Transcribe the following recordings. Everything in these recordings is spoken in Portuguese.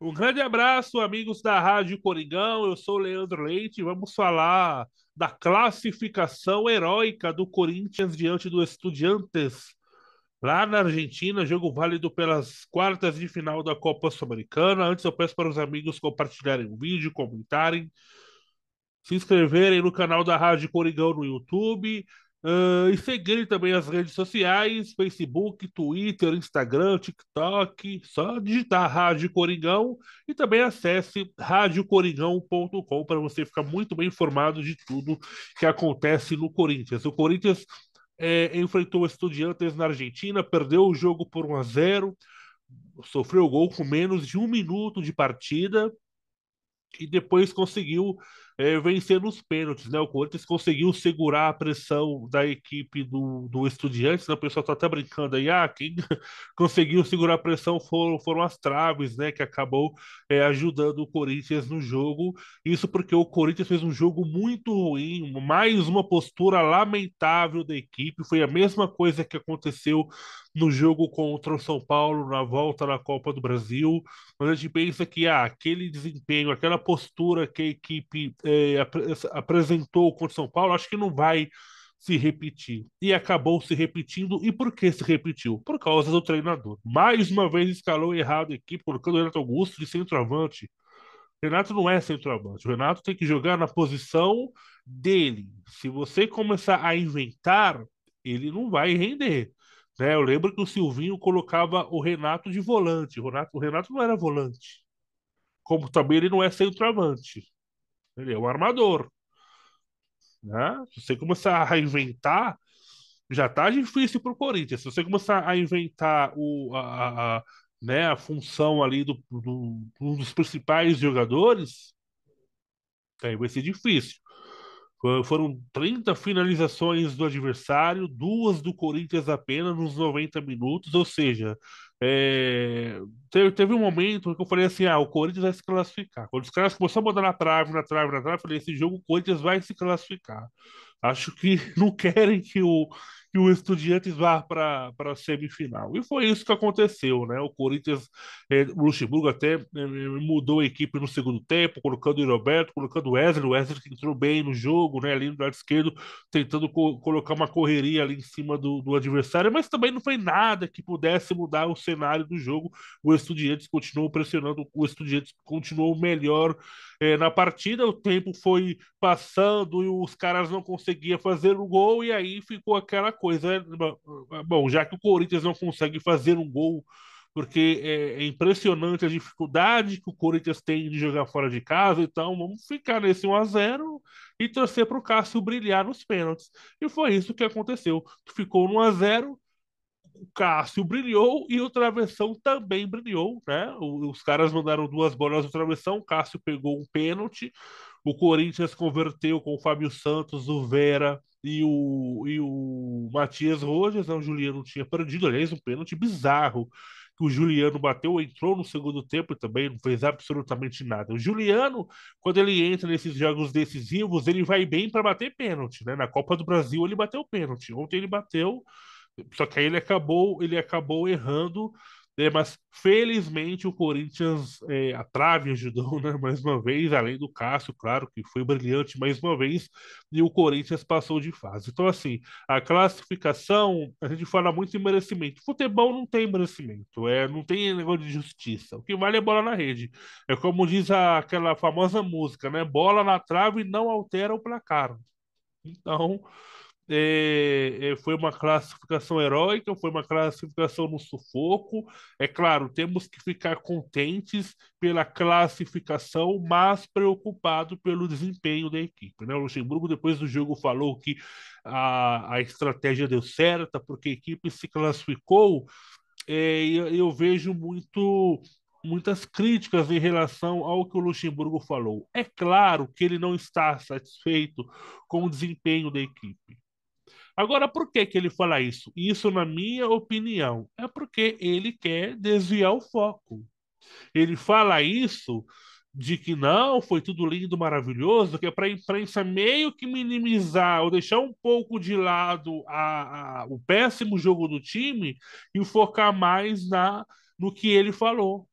Um grande abraço, amigos da Rádio Coringão. Eu sou o Leandro Leite. Vamos falar da classificação heróica do Corinthians diante do Estudiantes lá na Argentina, jogo válido pelas quartas de final da Copa Sul-Americana. Antes eu peço para os amigos compartilharem o vídeo, comentarem, se inscreverem no canal da Rádio Corigão no YouTube, Uh, e seguirem também as redes sociais: Facebook, Twitter, Instagram, TikTok. Só digitar Rádio Coringão e também acesse radiocoringão.com para você ficar muito bem informado de tudo que acontece no Corinthians. O Corinthians é, enfrentou o Estudiantes na Argentina, perdeu o jogo por 1 a 0 sofreu gol com menos de um minuto de partida e depois conseguiu é, vencer nos pênaltis, né? O Corinthians conseguiu segurar a pressão da equipe do, do Estudiantes, né? O pessoal tá até brincando aí, ah, quem conseguiu segurar a pressão foram, foram as traves, né? Que acabou é, ajudando o Corinthians no jogo. Isso porque o Corinthians fez um jogo muito ruim, mais uma postura lamentável da equipe. Foi a mesma coisa que aconteceu no jogo contra o São Paulo na volta da Copa do Brasil. mas a gente pensa que ah, aquele desempenho, aquela postura que a equipe eh, é, ap apresentou contra o São Paulo, acho que não vai se repetir. E acabou se repetindo. E por que se repetiu? Por causa do treinador. Mais uma vez escalou errado a equipe, colocando o Renato Augusto de centroavante. Renato não é centroavante. O Renato tem que jogar na posição dele. Se você começar a inventar, ele não vai render. Né? Eu lembro que o Silvinho colocava o Renato de volante. O Renato, o Renato não era volante. Como também ele não é centroavante. Ele é um armador. Né? Se você começar a inventar, já tá difícil para o Corinthians. Se você começar a inventar o, a, a, a né, a função ali do, do, um dos principais jogadores, aí vai ser difícil. Foram 30 finalizações do adversário, duas do Corinthians apenas nos 90 minutos, ou seja, é... teve, teve, um momento que eu falei assim: ah, o Corinthians vai se classificar. Quando os caras começaram a botar na trave, na trave, na trave, eu falei: esse jogo o Corinthians vai se classificar. Acho que não querem que o, que o Estudiantes vá para a semifinal. E foi isso que aconteceu, né? O Corinthians, é, o Luxemburgo até é, mudou a equipe no segundo tempo, colocando o Roberto, colocando o Wesley, o Wesley que entrou bem no jogo, né? Ali no lado esquerdo, tentando co colocar uma correria ali em cima do, do adversário, mas também não foi nada que pudesse mudar o cenário do jogo. O Estudiantes continuou pressionando, o Estudiantes continuou melhor é, na partida, o tempo foi passando e os caras não conseguiam fazer o gol, e aí ficou aquela coisa. Bom, já que o Corinthians não consegue fazer um gol, porque é, é, impressionante a dificuldade que o Corinthians tem de jogar fora de casa, então vamos ficar nesse 1x0 e torcer para o Cássio brilhar nos pênaltis. E foi isso que aconteceu. Ficou 1x0 o Cássio brilhou e o Travessão também brilhou, né? Os caras mandaram duas bolas no Travessão, o Cássio pegou um pênalti, o Corinthians converteu com o Fábio Santos, o Vera e o, e o Matias Rojas, né? o Juliano tinha perdido, aliás, um pênalti bizarro que o Juliano bateu, entrou no segundo tempo e também não fez absolutamente nada. O Juliano, quando ele entra nesses jogos decisivos, ele vai bem para bater pênalti, né? Na Copa do Brasil ele bateu pênalti. Ontem ele bateu só que aí ele acabou, ele acabou errando, né? mas felizmente o Corinthians, é, a trave ajudou, né? Mais uma vez, além do Cássio, claro, que foi brilhante mais uma vez, e o Corinthians passou de fase. Então, assim, a classificação, a gente fala muito em merecimento. Futebol não tem merecimento, é, não tem negócio de justiça. O que vale é bola na rede. É como diz a, aquela famosa música, né? Bola na trave não altera o placar. Então, é, é, foi uma classificação heróica, foi uma classificação no sufoco. É claro, temos que ficar contentes pela classificação, mas preocupado pelo desempenho da equipe. Né? O Luxemburgo, depois do jogo, falou que a, a estratégia deu certa, porque a equipe se classificou. É, eu, eu vejo muito muitas críticas em relação ao que o Luxemburgo falou. É claro que ele não está satisfeito com o desempenho da equipe. Agora, por que, que ele fala isso? Isso, na minha opinião, é porque ele quer desviar o foco. Ele fala isso de que não, foi tudo lindo, maravilhoso, que é para a imprensa meio que minimizar ou deixar um pouco de lado a, a, o péssimo jogo do time e focar mais na no que ele falou.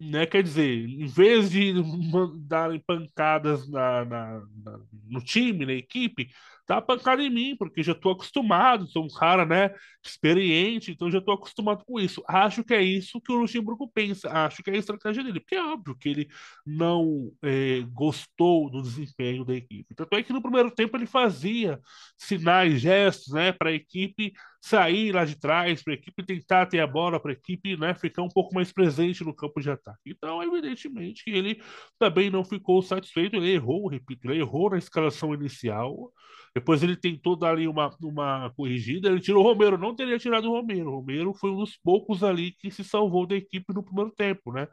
Né? Quer dizer, em vez de darem pancadas na, na, na no time, na equipe, dá tá pancada em mim, porque já estou acostumado, sou um cara, né, experiente, então já estou acostumado com isso. Acho que é isso que o Luxemburgo pensa, acho que é a estratégia dele, porque é óbvio que ele não é, gostou do desempenho da equipe. Tanto é que no primeiro tempo ele fazia sinais, gestos, né, para a equipe sair lá de trás, para a equipe tentar ter a bola, para a equipe, né, ficar um pouco mais presente no campo de ataque. Então, evidentemente, ele também não ficou satisfeito, ele errou, repito, ele errou na escalação inicial. Depois ele tentou dar ali uma, uma corrigida, ele tirou o Romero, não teria tirado o Romero. O Romero foi um dos poucos ali que se salvou da equipe no primeiro tempo, né?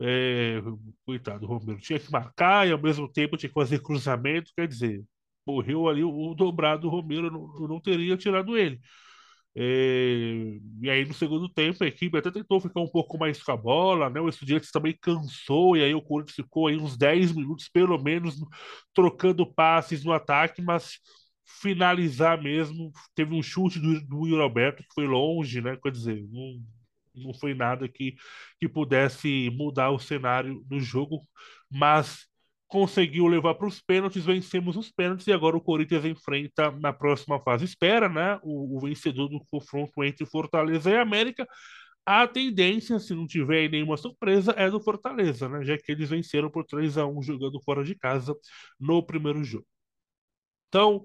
É, coitado, o Romero tinha que marcar e ao mesmo tempo tinha que fazer cruzamento, quer dizer, morreu ali o dobrado, Romero não, não teria tirado ele. E, é, e, aí no segundo tempo a equipe até tentou ficar um pouco mais com a bola, né? O Estudiantes também cansou e aí o Corinthians ficou aí uns 10 minutos pelo menos trocando passes no ataque, mas finalizar mesmo, teve um chute do, do Yuri Alberto que foi longe, né? Quer dizer, não, não foi nada que, que pudesse mudar o cenário do jogo, mas conseguiu levar para os pênaltis, vencemos os pênaltis e agora o Corinthians enfrenta na próxima fase. Espera, né? O, o vencedor do confronto entre Fortaleza e América. A tendência, se não tiver nenhuma surpresa, é do Fortaleza, né? Já que eles venceram por 3 a 1 jogando fora de casa no primeiro jogo. Então,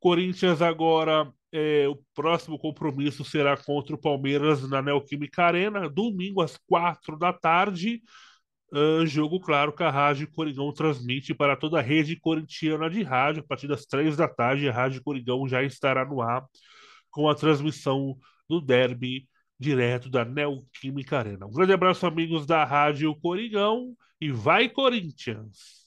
Corinthians agora, é, o próximo compromisso será contra o Palmeiras na Neoquímica Arena, domingo às quatro da tarde. Uh, jogo claro que a Rádio Coringão transmite para toda a rede corintiana de rádio. A partir das três da tarde, a Rádio Coringão já estará no ar com a transmissão do derby direto da Neoquímica Arena. Um grande abraço, amigos da Rádio Coringão, e vai Corinthians!